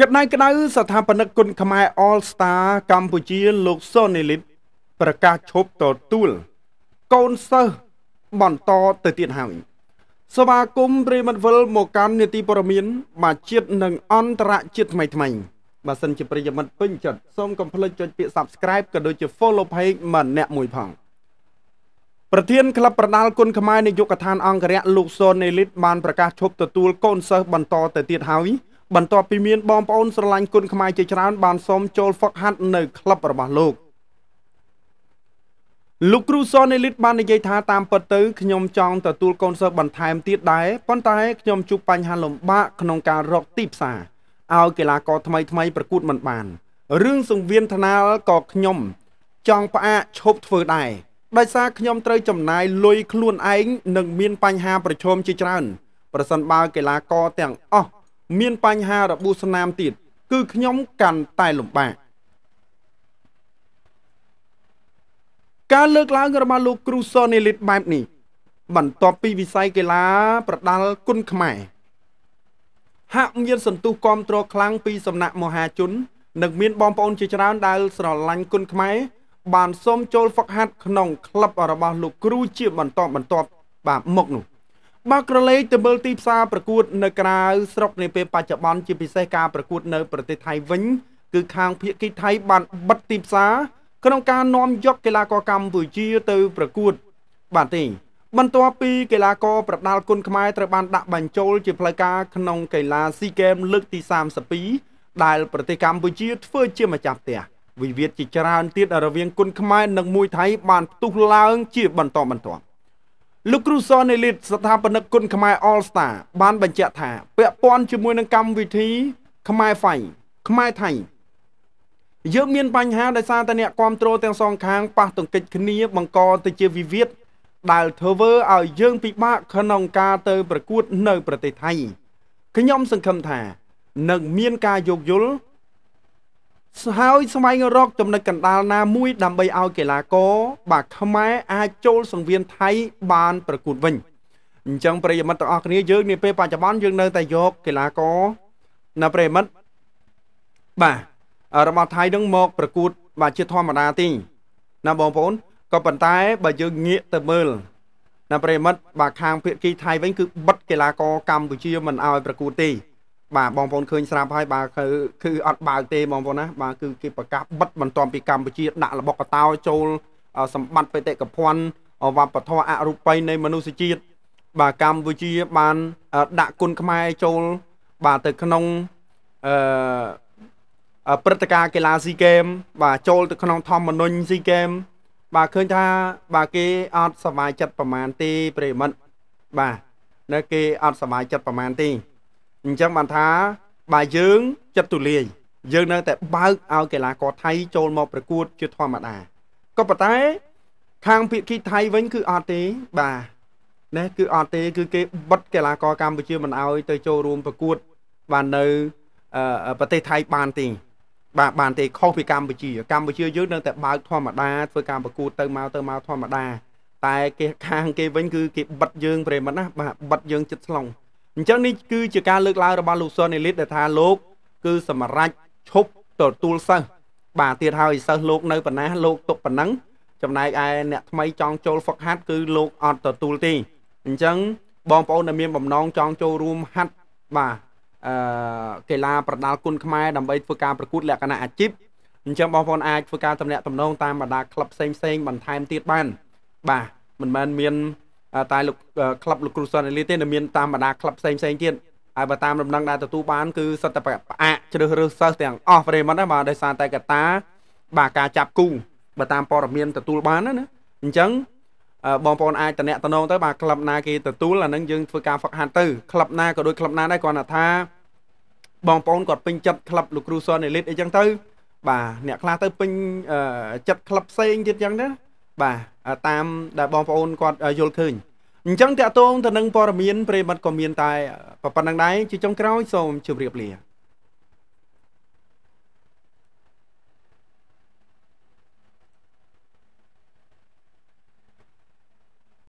កណ្ដៅក្ដៅស្ថាបនិកគុណខ្មែរ All Star កម្ពុជាលោកសុនីលិតប្រកាសឈប់ទទួលកូនសិស្សបន្តទៅទៀតហើយសមាគមព្រៃមិត្តវិលមកកាន់នីតិព័រមានបាទជាតិនិងអន្តរជាតិថ្មីថ្មីបើសិនជាប្រិយមិត្តពេញចិត្តសូមកុំភ្លេចចុចពាក្យ Subscribe ក៏ដូចជា Follow Page ម្នាក់មួយផងប្រធានក្លឹបប្រដាល់គុណខ្មែរនាយកដ្ឋានអង្គរៈលោកសុនីលិតបានប្រកាសឈប់ទទួលកូនសិស្សបន្តទៅទៀតហើយបន្ទាប់ពីមានបងប្អូនស្រឡាញ់គុណខ្មែរជាច្រើន បានសូមចូលហ្វឹកហាត់នៅក្លឹបរបស់លោកលោកគ្រូសនអេលីតបាននិយាយថា តាមពិតទៅខ្ញុំចង់ទទួលកូនសិស្សបន្ថែមទៀតដែរប៉ុន្តែខ្ញុំជួបបញ្ហាលំបាកក្នុងការរកទីផ្សារឲ្យកីឡាករថ្មី ថ្មីប្រកួតមិនបានរឿងសង្វៀនថ្នាលក៏ខ្ញុំ ចង់ផ្អាកឈប់ធ្វើដែរដោយសារខ្ញុំត្រូវចំណាយលុយខ្លួនឯងនិង មាន បញ្ហា ប្រឈមជាច្រើន ប្រសិនបើកីឡាករទាំងអស់មានបញ្ហារបួសស្នាមទៀតគឺខ្ញុំកាន់តែលំបាកការលើកឡើងរបស់លោក គ្រូសនីលីតបែបនេះ បន្ទាប់ពីវិស័យកីឡាប្រដាល់គុណខ្មែរហាក់មាន សន្ទុះគាំទ្រខ្លាំងពីសំណាក់មហាជននិងមាន បងប្អូនជាច្រើនដែលស្រឡាញ់គុណខ្មែរបានសូមចូលហ្វឹកហាត់ក្នុងក្លឹបរបស់លោកគ្រូជាបន្តបន្ទាប់បាទមក នោះបើក្រឡេកទៅមើលទីផ្សារប្រកួតនៅក្រៅស្រុកនាពេលបច្ចុប្បន្នជាពិសេសការប្រកួតនៅប្រទេសថៃវិញគឺខាងភៀកគីថៃបានបិទទីផ្សារក្នុងការនាំយកកីឡាករកម្ពុជាទៅប្រកួតបាទទេបន្ទាប់ពីកីឡាករប្រដាល់គុណខ្មែរត្រូវបានដាក់បញ្ចូលជាផ្លូវការក្នុងកីឡា SEA Games លើកទី32ដែលប្រទេសកម្ពុជាធ្វើជាម្ចាស់ផ្ទះវិវាទជាច្រើនទៀតរវាងគុណខ្មែរនិងមួយថៃបានផ្ទុះឡើងជាបន្តបន្ទាប់លោកគ្រូសនអេលីតស្ថាបនិកគុណខ្មែរ All Star បានបញ្ជាក់ថាពាក់ព័ន្ធជាមួយនឹងកម្មវិធីខ្មែរហ្វៃខ្មែរថៃយើងមានបញ្ហាដោយសារតែអ្នកគ្រប់គ្រងទាំងសងខាងប៉ះទង្គិចគ្នា បង្កទៅជាវិវាទដែលធ្វើឲ្យយើងពិបាកក្នុងការទៅប្រកួតនៅប្រទេសថៃខ្ញុំសង្ឃឹមថានឹងមានការយោគយល់ហើយស្វែងរក ចំណុចកណ្ដាលណាមួយដើម្បីឲ្យកីឡាករ បាទខ្មែរអាចចូលសង្វៀនថៃបានប្រកួតវិញអញ្ចឹងប្រិយមិត្តទាំងអស់គ្នាយើងនាពេលបច្ចុប្បន្នយើងនៅតែយកកីឡាករណាប្រិយមិត្តបាទរបស់ថៃនឹងមក ប្រកួត បាទជាធម្មតាទីណាបងប្អូនក៏ប៉ុន្តែបើយើងងាកទៅមើលណាប្រិយមិត្តបាទខាងភៀកគីថៃវិញគឺបិទកីឡាករកម្ពុជាមិនឲ្យប្រកួតទេបាទបងប្អូនឃើញស្រាប់ហើយបាទគឺគឺអត់បើកទេបងប្អូនណាបាទគឺគេប្រកាសបិទបន្ទាប់ពីកម្ពុជាដាក់របបកតោចូលសម្បត្តិបេតិកភណ្ឌវប្បធម៌អរូបីនៃមនុស្សជាតិបាទកម្ពុជាបានដាក់គុណខ្មែរចូល បាទទៅក្នុងអឺព្រឹត្តិការណ៍កីឡាស៊ីហ្គេម បាទចូល ទៅក្នុងធម្មនុញ្ញស៊ីហ្គេម បាទឃើញថាបាទគេអត់សบายចិត្តប្រមាណទេប្រិមិត្តបាទនៅគេអត់សบายចិត្តប្រមាណទេអញ្ចឹងបានថាបើយើងចិត្តទូលាយយើងនៅតែបើកឲ្យកីឡាករថៃ ចូលមក ប្រកួតជាធម្មតាក៏ប៉ុន្តែខាងភាគីថៃវិញគឺអត់ទេបាទណែគឺអត់ទេគឺគេបិទកីឡាករកម្ពុជាមិនឲ្យទៅចូលរួមប្រកួតបាននៅប្រទេសថៃបានទេបាទបានទេខុសពីកម្ពុជាកម្ពុជាយើងនៅតែបើកធម្មតាធ្វើការប្រកួតទៅមកទៅមកធម្មតាតែគេខាងគេវិញ គឺគេបិទយើងប្រិមត្តណាបាទបិទយើងចិត្តស្លង់អញ្ចឹងនេះគឺជាការលើកឡើងរបស់លោកសុនអេលីតដែលថាលោក គឺសម្រេចឈប់ទទួលសិស្សបាទទៀតហើយសិស្សលោក នៅប៉ុណ្ណាលោកទុកប៉ុណ្ណឹងចំណែកឯអ្នកថ្មីចង់ចូលហ្វឹកហាត់គឺលោកអត់ទទួលទេអញ្ចឹង បងប្អូនដែលមាន បំណងចង់ចូលរួមហាត់បាទអឺកីឡាប្រដាល់គុណខ្មែរដើម្បីធ្វើការប្រកួត លក្ខណៈអាជីពអញ្ចឹងបងប្អូនអាចធ្វើការតំណាក់តំណងតាមបណ្ដាក្លឹបផ្សេងផ្សេងបន្ថែមទៀតបាន បាទមិនមែនមានតែលោកក្លឹបលោកគ្រូសុនអេលីទេនៅមានតាមបណ្ដាក្លឹបផ្សេងផ្សេងទៀតហើយបើតាមដំណឹងដែលទទួលបានគឺសិតតែផ្អាកជ្រើសរើសសិស្សទាំងអស់ប្រេមិនណាបាទដោយសារតែកត្តា បាទការចាប់គូបើតាមព័ត៌មានទទួលបានណាណាអញ្ចឹងបងប្អូនអាចតំណាក់តំណងទៅ បាទក្លឹបណាគេទទួលអានឹងយើងធ្វើការហ្វឹកហាត់ទៅក្លឹបណាក៏ដូចក្លឹបណាដែរគ្រាន់តែថាបងប្អូនគាត់ពេញចិត្តក្លឹបលោកគ្រូសុនអេលីតអីចឹងទៅបាទអ្នកខ្លះទៅពេញចិត្តក្លឹបផ្សេងទៀតចឹងណាបាទតាមដែលបងប្អូនគាត់យល់ឃើញអញ្ចឹងតកតងទៅនឹងព័ត៌មានប្រិមត្តក៏មានតែប៉ុណ្្នឹងដែរជាចុងក្រោយសូមជម្រាបលា